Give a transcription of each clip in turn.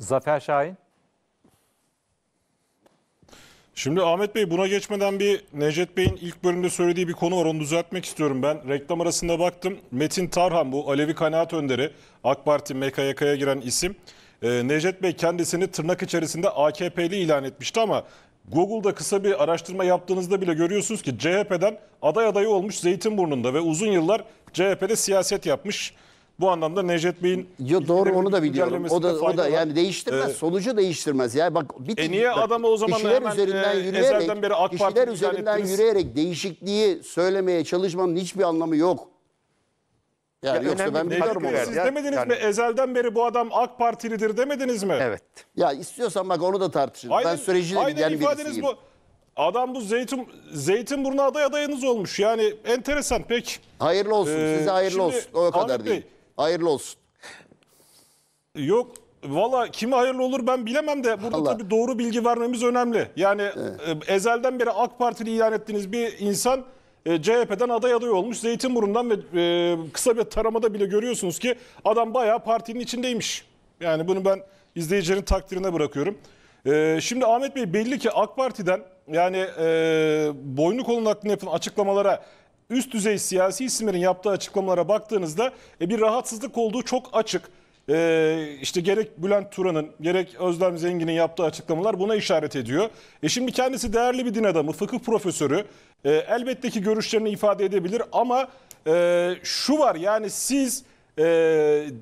Zafer Şahin. Şimdi Ahmet Bey buna geçmeden bir Necdet Bey'in ilk bölümde söylediği bir konu var onu düzeltmek istiyorum ben. Reklam arasında baktım Metin Tarhan bu Alevi Kanaat Önderi AK Parti MKYK'ya giren isim. Ee, Necdet Bey kendisini tırnak içerisinde AKP'li ilan etmişti ama Google'da kısa bir araştırma yaptığınızda bile görüyorsunuz ki CHP'den aday adayı olmuş Zeytinburnu'nda ve uzun yıllar CHP'de siyaset yapmış. Bu anlamda Necdet Bey'in Yo doğru onu da biliyorum. O da o da yani değiştirmez. Ee, sonucu değiştirmez. Yani bak bir e niye bak, adamı o zaman kişiler hemen e, üzerinden e, yürüyerek beri AK Parti üzerinden yürüyerek değişikliği söylemeye çalışmanın hiçbir anlamı yok. Yani ya yoksa ben biliyorum onu. Siz demediniz yani. mi ezelden beri bu adam AK Partilidir demediniz mi? Evet. Ya istiyorsan bak onu da tartışın. Aynen, ben süreci aynen yani ifadeniz bu. Adam bu Zeytin Zeytinburnu aday adayınız olmuş. Yani enteresan pek. Hayırlı olsun. Ee, size hayırlı ee, olsun. O kadar değil. Bey, Hayırlı olsun. Yok Valla kime hayırlı olur ben bilemem de burada Allah. tabii doğru bilgi vermemiz önemli. Yani evet. E, ezelden beri AK Partili ilan ettiğiniz bir insan e, CHP'den aday adayı olmuş. Zeytinburnu'ndan ve e, kısa bir taramada bile görüyorsunuz ki adam bayağı partinin içindeymiş. Yani bunu ben izleyicilerin takdirine bırakıyorum. E, şimdi Ahmet Bey belli ki AK Parti'den yani e, boynu kolun aklına yapılan açıklamalara üst düzey siyasi isimlerin yaptığı açıklamalara baktığınızda e, bir rahatsızlık olduğu çok açık. E, işte gerek Bülent Turan'ın gerek Özlem Zengin'in yaptığı açıklamalar buna işaret ediyor. E şimdi kendisi değerli bir din adamı, fıkıh profesörü. E, elbette ki görüşlerini ifade edebilir ama e, şu var yani siz e,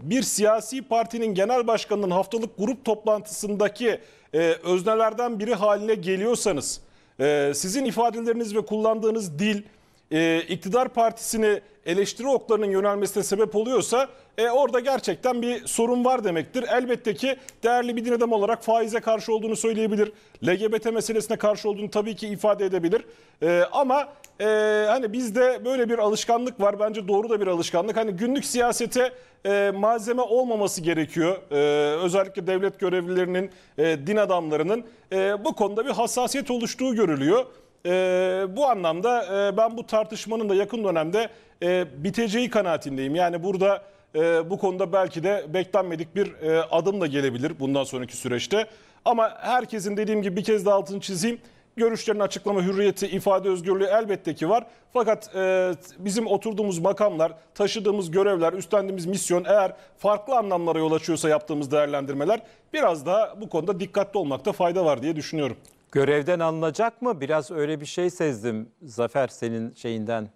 bir siyasi partinin genel başkanının haftalık grup toplantısındaki e, öznelerden biri haline geliyorsanız, e, sizin ifadeleriniz ve kullandığınız dil e, iktidar partisini eleştiri oklarının yönelmesine sebep oluyorsa e, orada gerçekten bir sorun var demektir. Elbette ki değerli bir din adamı olarak faize karşı olduğunu söyleyebilir. LGBT meselesine karşı olduğunu tabii ki ifade edebilir. E, ama e, hani bizde böyle bir alışkanlık var. Bence doğru da bir alışkanlık. Hani günlük siyasete e, malzeme olmaması gerekiyor. E, özellikle devlet görevlilerinin, e, din adamlarının e, bu konuda bir hassasiyet oluştuğu görülüyor. Ee, bu anlamda e, ben bu tartışmanın da yakın dönemde e, biteceği kanaatindeyim. Yani burada e, bu konuda belki de beklenmedik bir e, adım da gelebilir bundan sonraki süreçte. Ama herkesin dediğim gibi bir kez daha altını çizeyim. Görüşlerin açıklama hürriyeti, ifade özgürlüğü elbette ki var. Fakat e, bizim oturduğumuz makamlar, taşıdığımız görevler, üstlendiğimiz misyon eğer farklı anlamlara yol açıyorsa yaptığımız değerlendirmeler biraz daha bu konuda dikkatli olmakta fayda var diye düşünüyorum. Görevden alınacak mı? Biraz öyle bir şey sezdim Zafer senin şeyinden.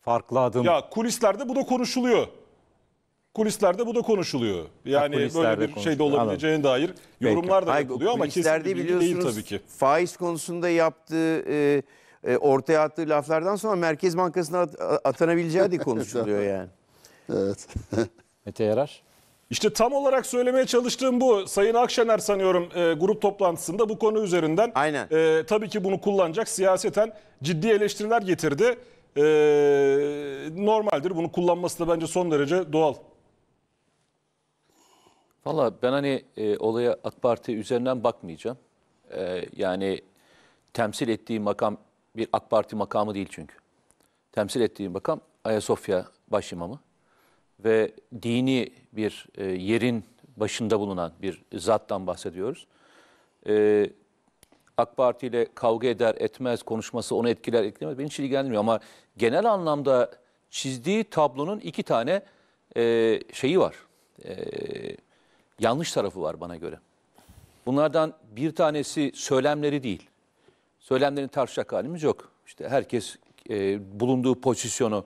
Farklı adım. Ya kulislerde bu da konuşuluyor. Kulislerde bu da konuşuluyor. Yani böyle bir şey de olabileceğine Anladım. dair yorumlar Peki. da yapılıyor ama kesin biliyorsunuz değil tabii ki. Faiz konusunda yaptığı e, e, ortaya attığı laflardan sonra Merkez Bankası'na at, atanabileceği de konuşuluyor yani. evet. Mete Yarar. İşte tam olarak söylemeye çalıştığım bu. Sayın Akşener sanıyorum e, grup toplantısında bu konu üzerinden Aynen. E, tabii ki bunu kullanacak siyaseten ciddi eleştiriler getirdi. E, normaldir bunu kullanması da bence son derece doğal. Valla ben hani e, olaya AK Parti üzerinden bakmayacağım. E, yani temsil ettiği makam bir AK Parti makamı değil çünkü. Temsil ettiği makam Ayasofya başimamı ve dini bir e, yerin başında bulunan bir zattan bahsediyoruz. E, AK Parti ile kavga eder etmez konuşması onu etkiler etkilemez beni hiç ilgilendirmiyor ama genel anlamda çizdiği tablonun iki tane e, şeyi var. E, yanlış tarafı var bana göre. Bunlardan bir tanesi söylemleri değil. Söylemlerin tartışacak halimiz yok. İşte herkes e, bulunduğu pozisyonu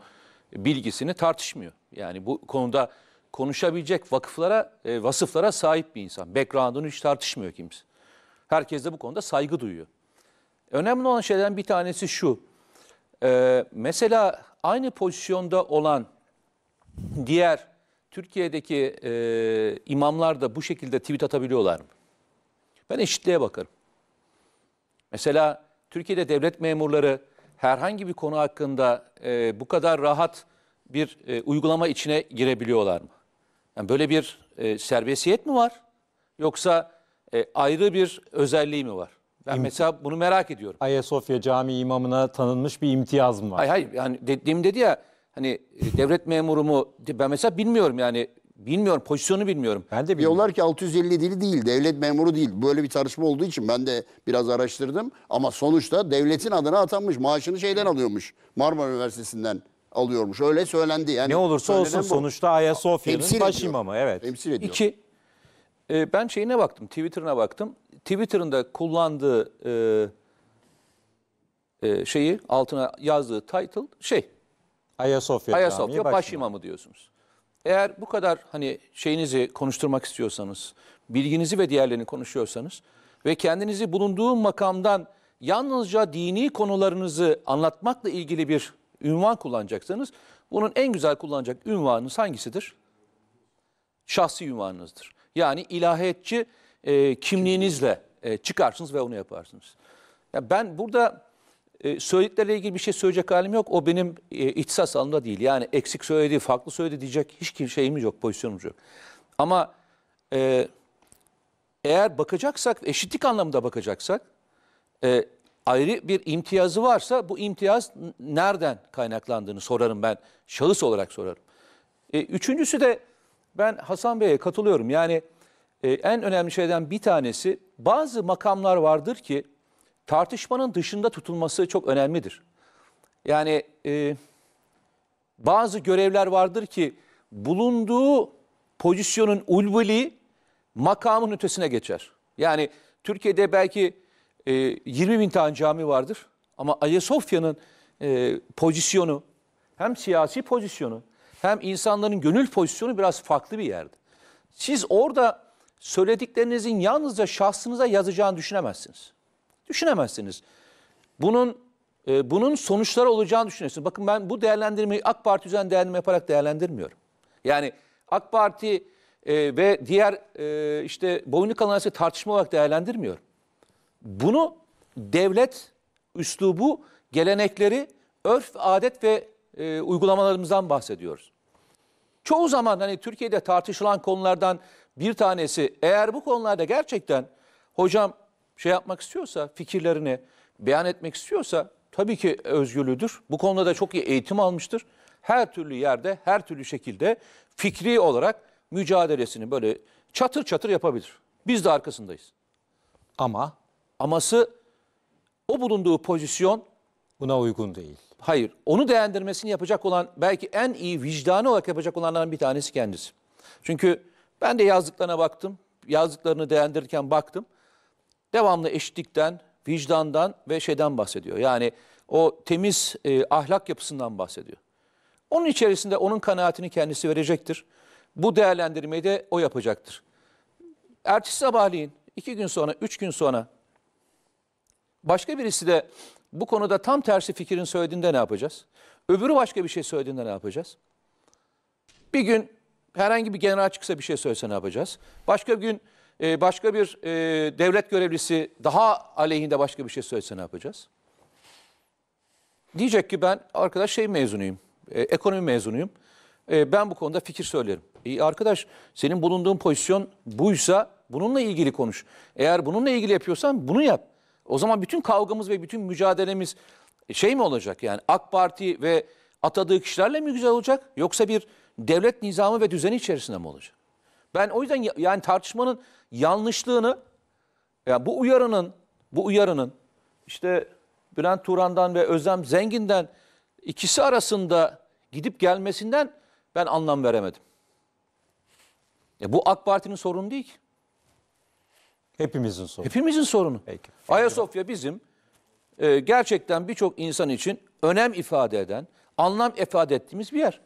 bilgisini tartışmıyor. Yani bu konuda konuşabilecek vakıflara, e, vasıflara sahip bir insan. Background'unu hiç tartışmıyor kimse. Herkes de bu konuda saygı duyuyor. Önemli olan şeylerden bir tanesi şu. E, mesela aynı pozisyonda olan diğer Türkiye'deki e, imamlar da bu şekilde tweet atabiliyorlar mı? Ben eşitliğe bakarım. Mesela Türkiye'de devlet memurları herhangi bir konu hakkında e, bu kadar rahat bir e, uygulama içine girebiliyorlar mı? Yani böyle bir e, serbestiyet mi var? Yoksa e, ayrı bir özelliği mi var? Ben İm- mesela bunu merak ediyorum. Ayasofya Camii imamına tanınmış bir imtiyaz mı var? Hayır hayır yani dediğim dedi ya hani e, devlet memuru mu ben mesela bilmiyorum yani Bilmiyorum pozisyonu bilmiyorum. Ben de bilmiyorum. Diyorlar ki 650 dili değil devlet memuru değil. Böyle bir tartışma olduğu için ben de biraz araştırdım. Ama sonuçta devletin adına atanmış maaşını şeyden alıyormuş. Marmara Üniversitesi'nden alıyormuş. Öyle söylendi. Yani ne olursa olsun bu. sonuçta Ayasofya'nın başimamı. Evet. Temsil ediyor. İki, e, ben şeyine baktım, Twitter'ına baktım. Twitter'ın da kullandığı e, e, şeyi, altına yazdığı title şey. Ayasofya, Ayasofya başimamı diyorsunuz. Eğer bu kadar hani şeyinizi konuşturmak istiyorsanız, bilginizi ve diğerlerini konuşuyorsanız ve kendinizi bulunduğu makamdan yalnızca dini konularınızı anlatmakla ilgili bir ünvan kullanacaksanız bunun en güzel kullanacak ünvanınız hangisidir? Şahsi ünvanınızdır. Yani ilahiyetçi e, kimliğinizle e, çıkarsınız ve onu yaparsınız. Ya ben burada e, söyledikleriyle ilgili bir şey söyleyecek halim yok. O benim e, ihtisas alanımda değil. Yani eksik söyledi, farklı söyledi diyecek hiç şeyimiz yok, pozisyonumuz yok. Ama e, eğer bakacaksak, eşitlik anlamında bakacaksak, e, ayrı bir imtiyazı varsa bu imtiyaz nereden kaynaklandığını sorarım ben. Şahıs olarak sorarım. E, üçüncüsü de ben Hasan Bey'e katılıyorum. Yani e, en önemli şeyden bir tanesi bazı makamlar vardır ki tartışmanın dışında tutulması çok önemlidir. Yani e, bazı görevler vardır ki bulunduğu pozisyonun ulveli makamın ötesine geçer. Yani Türkiye'de belki e, 20 bin tane cami vardır ama Ayasofya'nın e, pozisyonu hem siyasi pozisyonu hem insanların gönül pozisyonu biraz farklı bir yerde. Siz orada söylediklerinizin yalnızca şahsınıza yazacağını düşünemezsiniz. Düşünemezsiniz. Bunun e, bunun sonuçları olacağını düşünüyorsunuz. Bakın ben bu değerlendirmeyi AK Parti üzerinden değerlendirme yaparak değerlendirmiyorum. Yani AK Parti e, ve diğer e, işte boynu kalanası tartışma olarak değerlendirmiyorum. Bunu devlet üslubu, gelenekleri, örf, adet ve e, uygulamalarımızdan bahsediyoruz. Çoğu zaman hani Türkiye'de tartışılan konulardan bir tanesi eğer bu konularda gerçekten hocam şey yapmak istiyorsa, fikirlerini beyan etmek istiyorsa tabii ki özgürlüğüdür. Bu konuda da çok iyi eğitim almıştır. Her türlü yerde, her türlü şekilde fikri olarak mücadelesini böyle çatır çatır yapabilir. Biz de arkasındayız. Ama aması o bulunduğu pozisyon buna uygun değil. Hayır. Onu değerlendirmesini yapacak olan belki en iyi vicdanı olarak yapacak olanların bir tanesi kendisi. Çünkü ben de yazdıklarına baktım. Yazdıklarını değerlendirirken baktım devamlı eşitlikten, vicdandan ve şeyden bahsediyor. Yani o temiz e, ahlak yapısından bahsediyor. Onun içerisinde onun kanaatini kendisi verecektir. Bu değerlendirmeyi de o yapacaktır. Ertesi sabahleyin, iki gün sonra, üç gün sonra başka birisi de bu konuda tam tersi fikrin söylediğinde ne yapacağız? Öbürü başka bir şey söylediğinde ne yapacağız? Bir gün herhangi bir general çıksa bir şey söylese ne yapacağız? Başka bir gün e, başka bir e, devlet görevlisi daha aleyhinde başka bir şey söylese ne yapacağız? Diyecek ki ben arkadaş şey mezunuyum, e, ekonomi mezunuyum. E, ben bu konuda fikir söylerim. E, arkadaş senin bulunduğun pozisyon buysa bununla ilgili konuş. Eğer bununla ilgili yapıyorsan bunu yap. O zaman bütün kavgamız ve bütün mücadelemiz e, şey mi olacak yani AK Parti ve atadığı kişilerle mi güzel olacak yoksa bir devlet nizamı ve düzeni içerisinde mi olacak? Ben o yüzden yani tartışmanın yanlışlığını yani bu uyarının bu uyarının işte Bülent Turan'dan ve Özlem Zengin'den ikisi arasında gidip gelmesinden ben anlam veremedim. E bu AK Parti'nin sorunu değil ki. Hepimizin sorunu. Hepimizin sorunu. Peki. Ayasofya bizim e, gerçekten birçok insan için önem ifade eden, anlam ifade ettiğimiz bir yer.